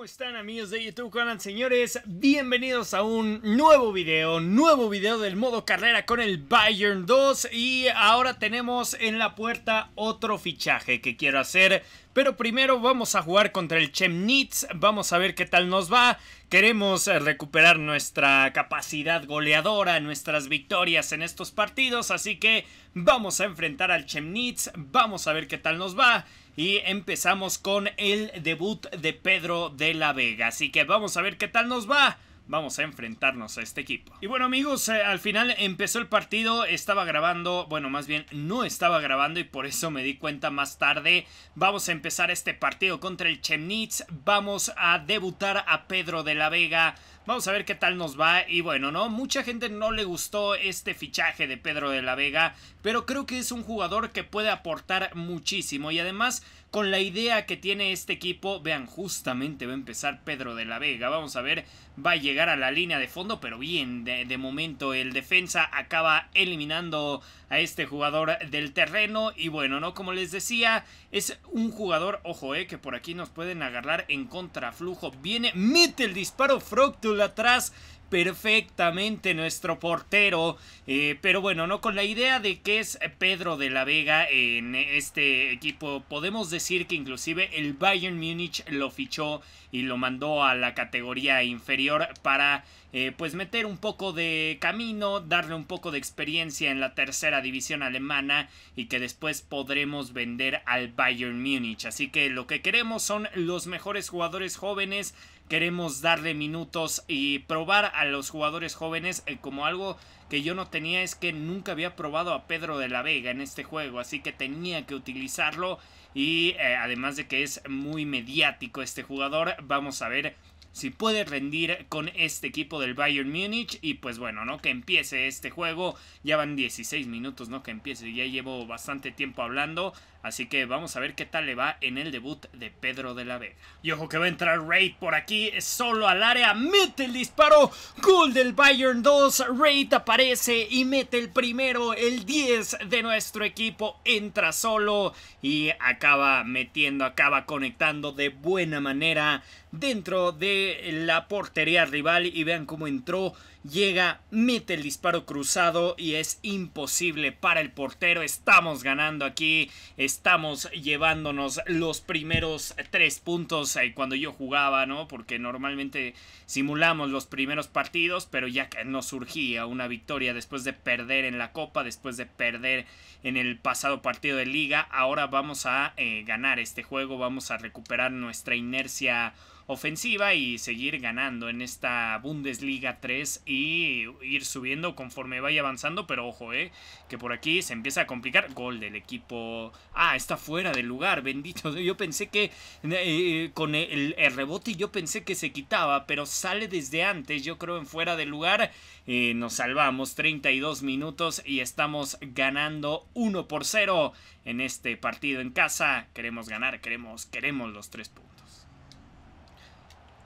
¿Cómo están amigos de YouTube Canal? Señores, bienvenidos a un nuevo video, nuevo video del modo carrera con el Bayern 2 y ahora tenemos en la puerta otro fichaje que quiero hacer pero primero vamos a jugar contra el Chemnitz. Vamos a ver qué tal nos va. Queremos eh, recuperar nuestra capacidad goleadora, nuestras victorias en estos partidos. Así que vamos a enfrentar al Chemnitz. Vamos a ver qué tal nos va. Y empezamos con el debut de Pedro de la Vega. Así que vamos a ver qué tal nos va vamos a enfrentarnos a este equipo. Y bueno amigos, eh, al final empezó el partido, estaba grabando, bueno más bien no estaba grabando y por eso me di cuenta más tarde. Vamos a empezar este partido contra el Chemnitz, vamos a debutar a Pedro de la Vega Vamos a ver qué tal nos va. Y bueno, ¿no? Mucha gente no le gustó este fichaje de Pedro de la Vega, pero creo que es un jugador que puede aportar muchísimo. Y además, con la idea que tiene este equipo, vean, justamente va a empezar Pedro de la Vega. Vamos a ver, va a llegar a la línea de fondo, pero bien, de, momento el defensa acaba eliminando a este jugador del terreno. Y bueno, ¿no? Como les decía, es un jugador, ojo, eh, que por aquí nos pueden agarrar en contraflujo. Viene, mete el disparo Froctul atrás perfectamente nuestro portero, eh, pero bueno, no con la idea de que es Pedro de la Vega en este equipo, podemos decir que inclusive el Bayern Munich lo fichó y lo mandó a la categoría inferior para eh, pues meter un poco de camino, darle un poco de experiencia en la tercera división alemana y que después podremos vender al Bayern Munich Así que lo que queremos son los mejores jugadores jóvenes queremos darle minutos y probar a los jugadores jóvenes eh, como algo que yo no tenía es que nunca había probado a Pedro de la Vega en este juego, así que tenía que utilizarlo y eh, además de que es muy mediático este jugador, vamos a ver si puede rendir con este equipo del Bayern Múnich y pues bueno, ¿no? Que empiece este juego, ya van 16 minutos, ¿no? Que empiece, ya llevo bastante tiempo hablando, Así que vamos a ver qué tal le va en el debut de Pedro de la Vega. Y ojo que va a entrar Raid por aquí, solo al área, mete el disparo, gol del Bayern 2, Raid aparece y mete el primero, el 10 de nuestro equipo, entra solo y acaba metiendo, acaba conectando de buena manera dentro de la portería rival y vean cómo entró, llega, mete el disparo cruzado y es imposible para el portero, estamos ganando aquí, estamos llevándonos los primeros tres puntos cuando yo jugaba, ¿no? Porque normalmente simulamos los primeros partidos, pero ya que no surgía una victoria después de perder en la Copa, después de perder en el pasado partido de Liga, ahora vamos a eh, ganar este juego, vamos a recuperar nuestra inercia ofensiva y seguir ganando en esta Bundesliga 3 y ir subiendo conforme vaya avanzando, pero ojo, eh, que por aquí se empieza a complicar. Gol del equipo. Ah, está fuera del lugar, bendito. Yo pensé que eh, eh, con el, rebote yo pensé que se quitaba, pero sale desde antes, yo creo en fuera del lugar. Eh, nos salvamos 32 minutos y estamos ganando 1 por 0 en este partido en casa. Queremos ganar, queremos, queremos los tres puntos.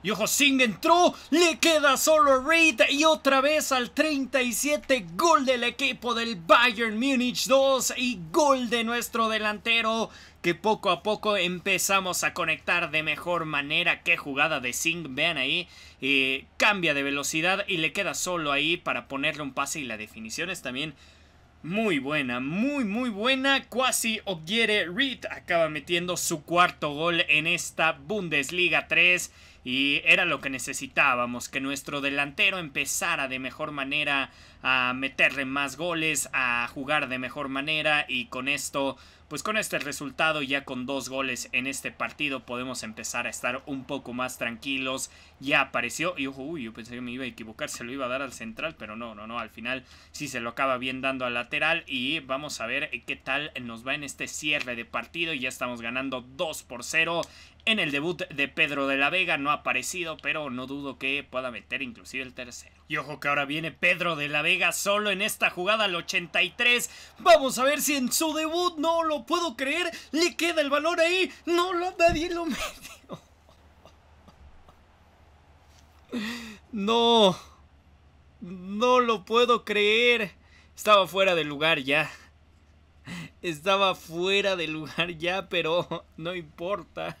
Y Singh entró, le queda solo Reed y otra vez al 37 gol del equipo del Bayern Munich 2 y gol de nuestro delantero que poco a poco empezamos a conectar de mejor manera. Qué jugada de Singh, vean ahí, eh, cambia de velocidad y le queda solo ahí para ponerle un pase y la definición es también muy buena, muy muy buena. Quasi Ogiere Reed acaba metiendo su cuarto gol en esta Bundesliga 3 y era lo que necesitábamos, que nuestro delantero empezara de mejor manera a meterle más goles, a jugar de mejor manera y con esto pues con este resultado ya con dos goles en este partido podemos empezar a estar un poco más tranquilos. Ya apareció y ojo, uy, yo pensé que me iba a equivocar, se lo iba a dar al central, pero no, no, no, al final sí se lo acaba bien dando al lateral y vamos a ver qué tal nos va en este cierre de partido. Ya estamos ganando 2 por 0 en el debut de Pedro de la Vega no ha aparecido, pero no dudo que pueda meter inclusive el tercero. Y ojo que ahora viene Pedro de la Vega solo en esta jugada al 83. Vamos a ver si en su debut no lo puedo creer. Le queda el valor ahí. No lo nadie lo metió. No. No lo puedo creer. Estaba fuera de lugar ya. Estaba fuera de lugar ya, pero no importa.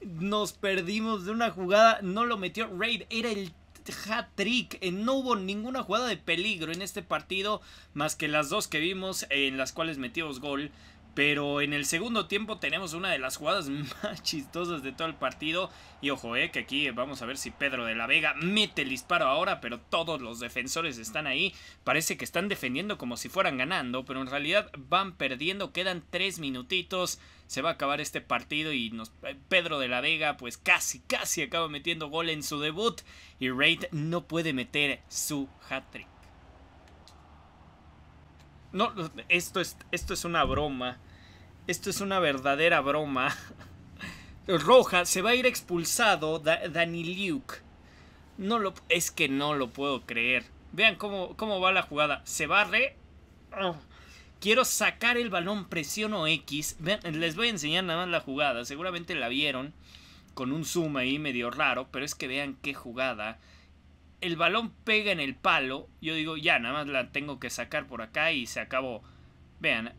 Nos perdimos de una jugada. No lo metió Raid. Era el hat trick. Eh, no hubo ninguna jugada de peligro en este partido. Más que las dos que vimos en las cuales metimos gol. Pero en el segundo tiempo tenemos una de las jugadas más chistosas de todo el partido. Y ojo, eh, que aquí vamos a ver si Pedro de la Vega mete el disparo ahora, pero todos los defensores están ahí. Parece que están defendiendo como si fueran ganando, pero en realidad van perdiendo. Quedan tres minutitos. Se va a acabar este partido y eh, Pedro de la Vega pues casi, casi acaba metiendo gol en su debut. Y Raid no puede meter su hat-trick. No, esto es, esto es una broma. Esto es una verdadera broma. Roja se va a ir expulsado Dani Luke. No lo, es que no lo puedo creer. Vean cómo, cómo va la jugada. Se barre. Quiero sacar el balón, presiono X. les voy a enseñar nada más la jugada. Seguramente la vieron con un zoom ahí medio raro, pero es que vean qué jugada. El balón pega en el palo. Yo digo, ya, nada más la tengo que sacar por acá y se acabó. Vean,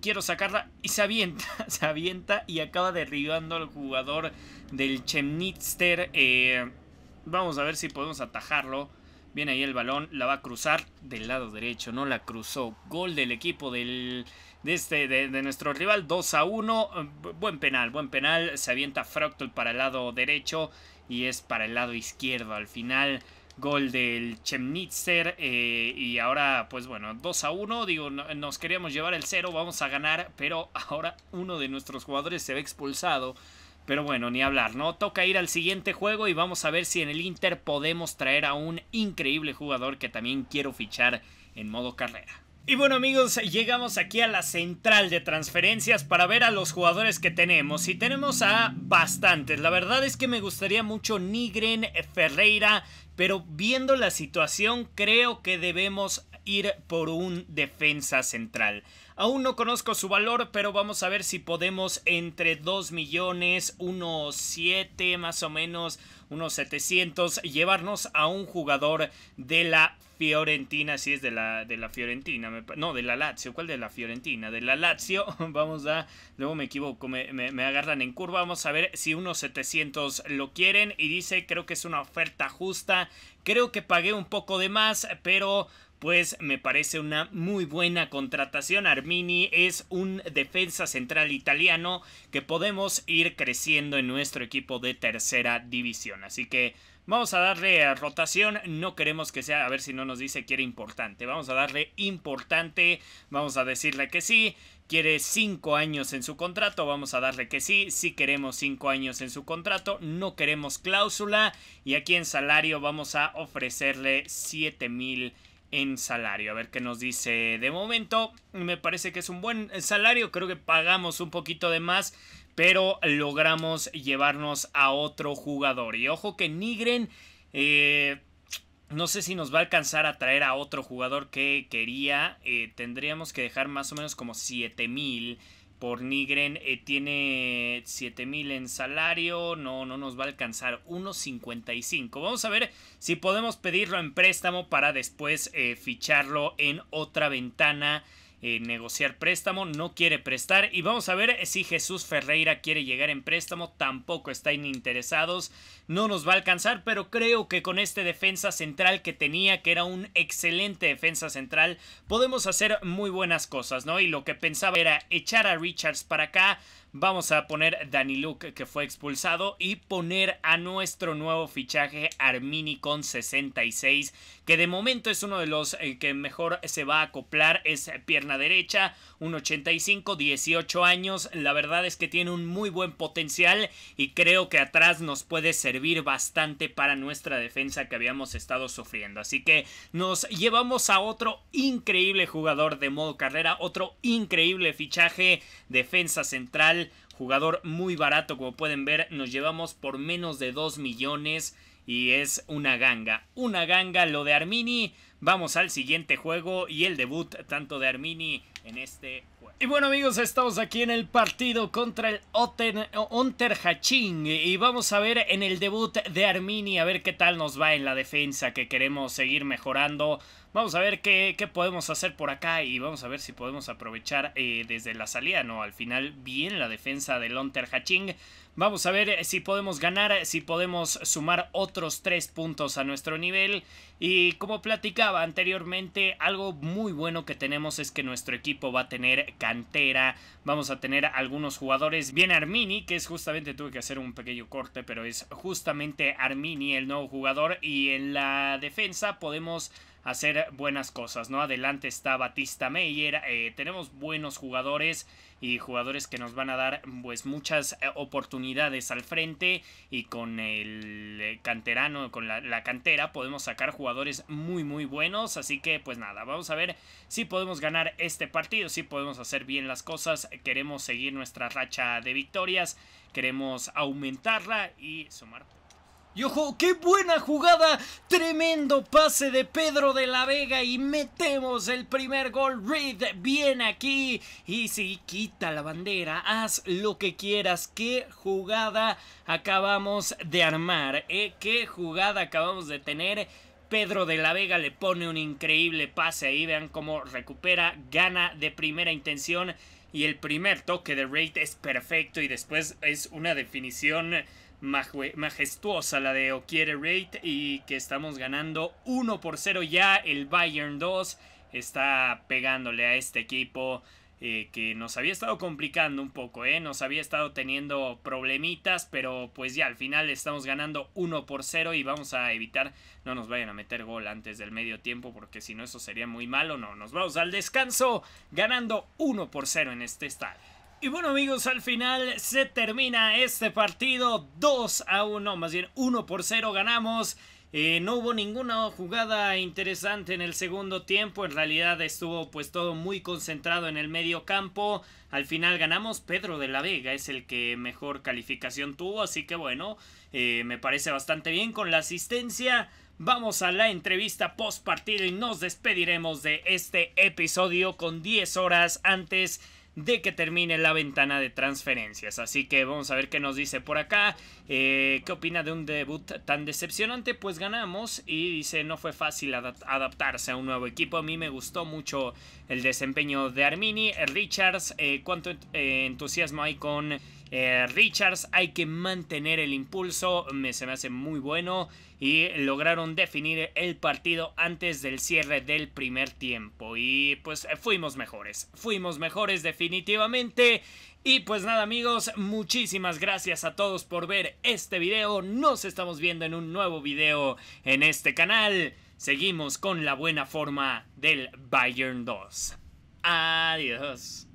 quiero sacarla y se avienta, se avienta y acaba derribando al jugador del Chemnitzer. Eh, vamos a ver si podemos atajarlo. Viene ahí el balón, la va a cruzar del lado derecho, no la cruzó. Gol del equipo de, este, de, nuestro rival, 2 a 1. Buen penal, buen penal. Se avienta Fractal para el lado derecho y es para el lado izquierdo al final gol del Chemnitzer eh, y ahora pues bueno 2 a 1 digo nos queríamos llevar el 0 vamos a ganar pero ahora uno de nuestros jugadores se ve expulsado pero bueno, ni hablar, ¿no? Toca ir al siguiente juego y vamos a ver si en el Inter podemos traer a un increíble jugador que también quiero fichar en modo carrera. Y bueno amigos, llegamos aquí a la central de transferencias para ver a los jugadores que tenemos y tenemos a bastantes, la verdad es que me gustaría mucho Nigren, Ferreira, pero viendo la situación creo que debemos ir por un defensa central. Aún no conozco su valor, pero vamos a ver si podemos entre 2 millones, unos 7 más o menos, unos 700, llevarnos a un jugador de la Fiorentina, si es de la, de la Fiorentina, no, de la Lazio, ¿cuál de la Fiorentina? De la Lazio, vamos a, luego me equivoco, me agarran en curva, vamos a ver si unos 700 lo quieren y dice, creo que es una oferta justa, creo que pagué un poco de más, pero pues me parece una muy buena contratación. Armini es un defensa central italiano que podemos ir creciendo en nuestro equipo de tercera división. Así que vamos a darle a rotación. No queremos que sea, a ver si no nos dice que era importante. Vamos a darle importante. Vamos a decirle que sí quiere cinco años en su contrato, vamos a darle que sí, Si queremos cinco años en su contrato, no queremos cláusula y aquí en salario vamos a ofrecerle 7 mil en salario. A ver qué nos dice de momento. Me parece que es un buen salario. Creo que pagamos un poquito de más. Pero logramos llevarnos a otro jugador. Y ojo que Nigren. Eh, no sé si nos va a alcanzar a traer a otro jugador que quería. Eh, tendríamos que dejar más o menos como 7000 por Nigren eh, tiene 7000 en salario, no, no nos va a alcanzar 1.55. Vamos a ver si podemos pedirlo en préstamo para después eh, ficharlo en otra ventana eh, negociar préstamo, no quiere prestar. Y vamos a ver si Jesús Ferreira quiere llegar en préstamo, tampoco está interesados. No nos va a alcanzar, pero creo que con este defensa central que tenía, que era un excelente defensa central, podemos hacer muy buenas cosas, ¿no? Y lo que pensaba era echar a Richards para acá Vamos a poner Luke que fue expulsado y poner a nuestro nuevo fichaje Armini con 66 que de momento es uno de los eh, que mejor se va a acoplar. Es pierna derecha, un 85, 18 años. La verdad es que tiene un muy buen potencial y creo que atrás nos puede servir bastante para nuestra defensa que habíamos estado sufriendo. Así que nos llevamos a otro increíble jugador de modo carrera, otro increíble fichaje defensa central jugador muy barato como pueden ver, nos llevamos por menos de 2 millones y es una ganga, una ganga lo de Armini. Vamos al siguiente juego y el debut tanto de Armini en este y bueno amigos, estamos aquí en el partido contra el Unterhaching y vamos a ver en el debut de Armini a ver qué tal nos va en la defensa que queremos seguir mejorando. Vamos a ver qué, qué podemos hacer por acá y vamos a ver si podemos aprovechar eh, desde la salida, ¿no? Al final bien la defensa del Unterhaching. Vamos a ver eh, si podemos ganar, eh, si podemos sumar otros tres puntos a nuestro nivel. Y como platicaba anteriormente, algo muy bueno que tenemos es que nuestro equipo va a tener cantera. Vamos a tener algunos jugadores. Bien Armini, que es justamente, tuve que hacer un pequeño corte, pero es justamente Armini el nuevo jugador. Y en la defensa podemos hacer buenas cosas, ¿no? Adelante está Batista Meyer, eh, tenemos buenos jugadores y jugadores que nos van a dar pues muchas eh, oportunidades al frente y con el eh, canterano, con la, la, cantera podemos sacar jugadores muy muy buenos, así que pues nada, vamos a ver si podemos ganar este partido, si podemos hacer bien las cosas, queremos seguir nuestra racha de victorias, queremos aumentarla y sumar y ojo, qué buena jugada, tremendo pase de Pedro de la Vega y metemos el primer gol. Reed, viene aquí. Y si quita la bandera, haz lo que quieras. Qué jugada acabamos de armar, ¿eh? Qué jugada acabamos de tener. Pedro de la Vega le pone un increíble pase ahí, vean cómo recupera, gana de primera intención y el primer toque de Reed es perfecto y después es una definición majestuosa la de Okiere Rate y que estamos ganando 1 por 0 ya. El Bayern 2 está pegándole a este equipo eh, que nos había estado complicando un poco, eh, nos había estado teniendo problemitas, pero pues ya al final estamos ganando 1 por 0 y vamos a evitar no nos vayan a meter gol antes del medio tiempo porque si no eso sería muy malo. No, nos vamos al descanso ganando 1 por 0 en este estadio. Y bueno amigos, al final se termina este partido 2 a 1, más bien 1 por 0 ganamos. Eh, no hubo ninguna jugada interesante en el segundo tiempo, en realidad estuvo pues todo muy concentrado en el medio campo. Al final ganamos, Pedro de la Vega es el que mejor calificación tuvo, así que bueno, eh, me parece bastante bien con la asistencia. Vamos a la entrevista post partido y nos despediremos de este episodio con 10 horas antes de que termine la ventana de transferencias. Así que vamos a ver qué nos dice por acá. Eh, ¿Qué opina de un debut tan decepcionante? Pues ganamos y dice no fue fácil adaptarse a un nuevo equipo. A mí me gustó mucho el desempeño de Armini, Richards, eh, cuánto eh, entusiasmo hay con... Eh, Richards hay que mantener el impulso, me, se me hace muy bueno y lograron definir el partido antes del cierre del primer tiempo y pues fuimos mejores, fuimos mejores definitivamente y pues nada amigos, muchísimas gracias a todos por ver este video, nos estamos viendo en un nuevo video en este canal, seguimos con la buena forma del Bayern 2. Adiós.